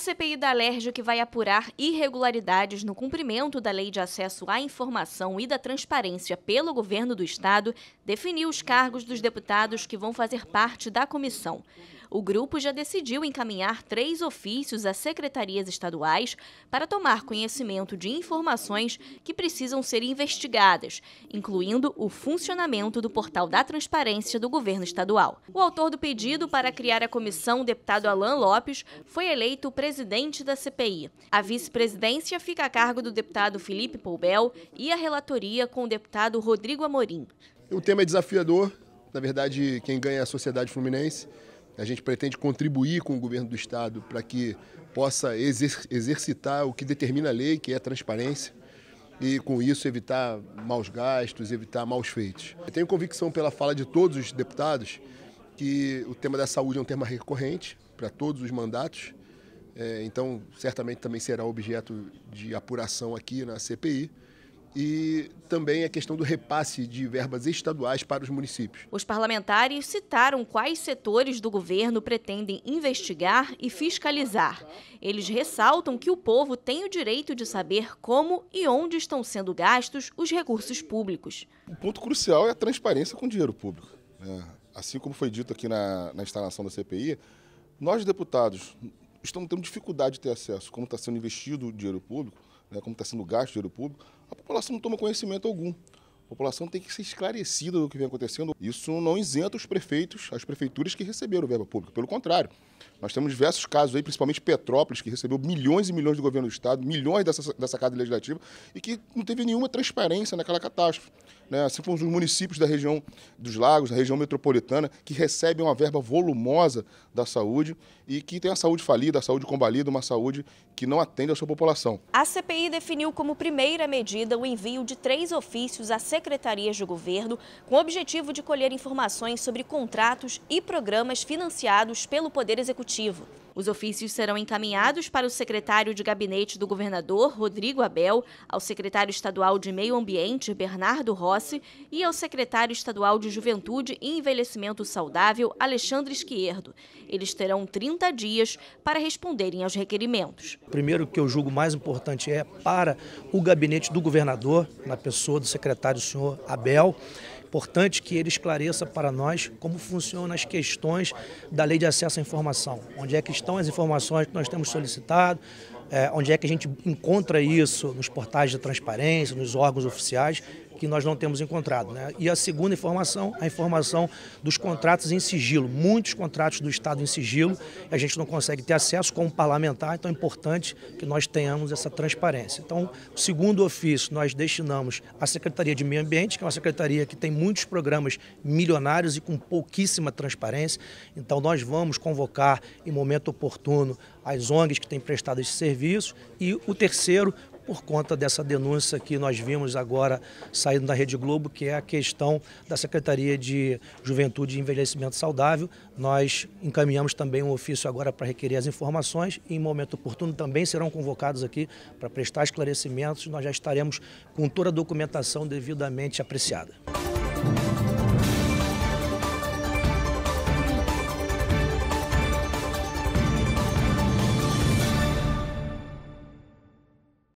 CPI da Alerj, que vai apurar irregularidades no cumprimento da Lei de Acesso à Informação e da Transparência pelo governo do Estado, definiu os cargos dos deputados que vão fazer parte da comissão. O grupo já decidiu encaminhar três ofícios às secretarias estaduais para tomar conhecimento de informações que precisam ser investigadas, incluindo o funcionamento do portal da transparência do governo estadual. O autor do pedido para criar a comissão, deputado Alain Lopes, foi eleito presidente presidente da CPI. A vice-presidência fica a cargo do deputado Felipe Poubel e a relatoria com o deputado Rodrigo Amorim. O tema é desafiador. Na verdade, quem ganha é a sociedade fluminense. A gente pretende contribuir com o governo do Estado para que possa exer exercitar o que determina a lei, que é a transparência, e com isso evitar maus gastos, evitar maus feitos. Eu tenho convicção pela fala de todos os deputados que o tema da saúde é um tema recorrente para todos os mandatos. É, então, certamente também será objeto de apuração aqui na CPI e também a questão do repasse de verbas estaduais para os municípios. Os parlamentares citaram quais setores do governo pretendem investigar e fiscalizar. Eles ressaltam que o povo tem o direito de saber como e onde estão sendo gastos os recursos públicos. O ponto crucial é a transparência com o dinheiro público. Né? Assim como foi dito aqui na, na instalação da CPI, nós deputados estamos tendo dificuldade de ter acesso, como está sendo investido o dinheiro público, né, como está sendo gasto o dinheiro público, a população não toma conhecimento algum. A população tem que ser esclarecida do que vem acontecendo. Isso não isenta os prefeitos, as prefeituras que receberam verba pública. Pelo contrário, nós temos diversos casos aí, principalmente Petrópolis, que recebeu milhões e milhões do governo do Estado, milhões dessa, dessa Casa Legislativa, e que não teve nenhuma transparência naquela catástrofe. Né? Assim como os municípios da região dos lagos, da região metropolitana, que recebem uma verba volumosa da saúde e que tem a saúde falida, a saúde combalida, uma saúde que não atende a sua população. A CPI definiu como primeira medida o envio de três ofícios à Secretaria secretarias do governo com o objetivo de colher informações sobre contratos e programas financiados pelo Poder Executivo. Os ofícios serão encaminhados para o secretário de gabinete do governador, Rodrigo Abel, ao secretário estadual de Meio Ambiente, Bernardo Rossi, e ao secretário estadual de Juventude e Envelhecimento Saudável, Alexandre Esquerdo. Eles terão 30 dias para responderem aos requerimentos. O Primeiro, que eu julgo mais importante é para o gabinete do governador, na pessoa do secretário, senhor Abel, Importante que ele esclareça para nós como funcionam as questões da lei de acesso à informação, onde é que estão as informações que nós temos solicitado, é, onde é que a gente encontra isso nos portais de transparência, nos órgãos oficiais que nós não temos encontrado. Né? E a segunda informação, a informação dos contratos em sigilo. Muitos contratos do Estado em sigilo, a gente não consegue ter acesso como parlamentar, então é importante que nós tenhamos essa transparência. Então, o segundo ofício nós destinamos à Secretaria de Meio Ambiente, que é uma secretaria que tem muitos programas milionários e com pouquíssima transparência. Então, nós vamos convocar em momento oportuno as ONGs que têm prestado esse serviço. E o terceiro por conta dessa denúncia que nós vimos agora saindo da Rede Globo, que é a questão da Secretaria de Juventude e Envelhecimento Saudável. Nós encaminhamos também um ofício agora para requerer as informações e, em momento oportuno, também serão convocados aqui para prestar esclarecimentos. Nós já estaremos com toda a documentação devidamente apreciada.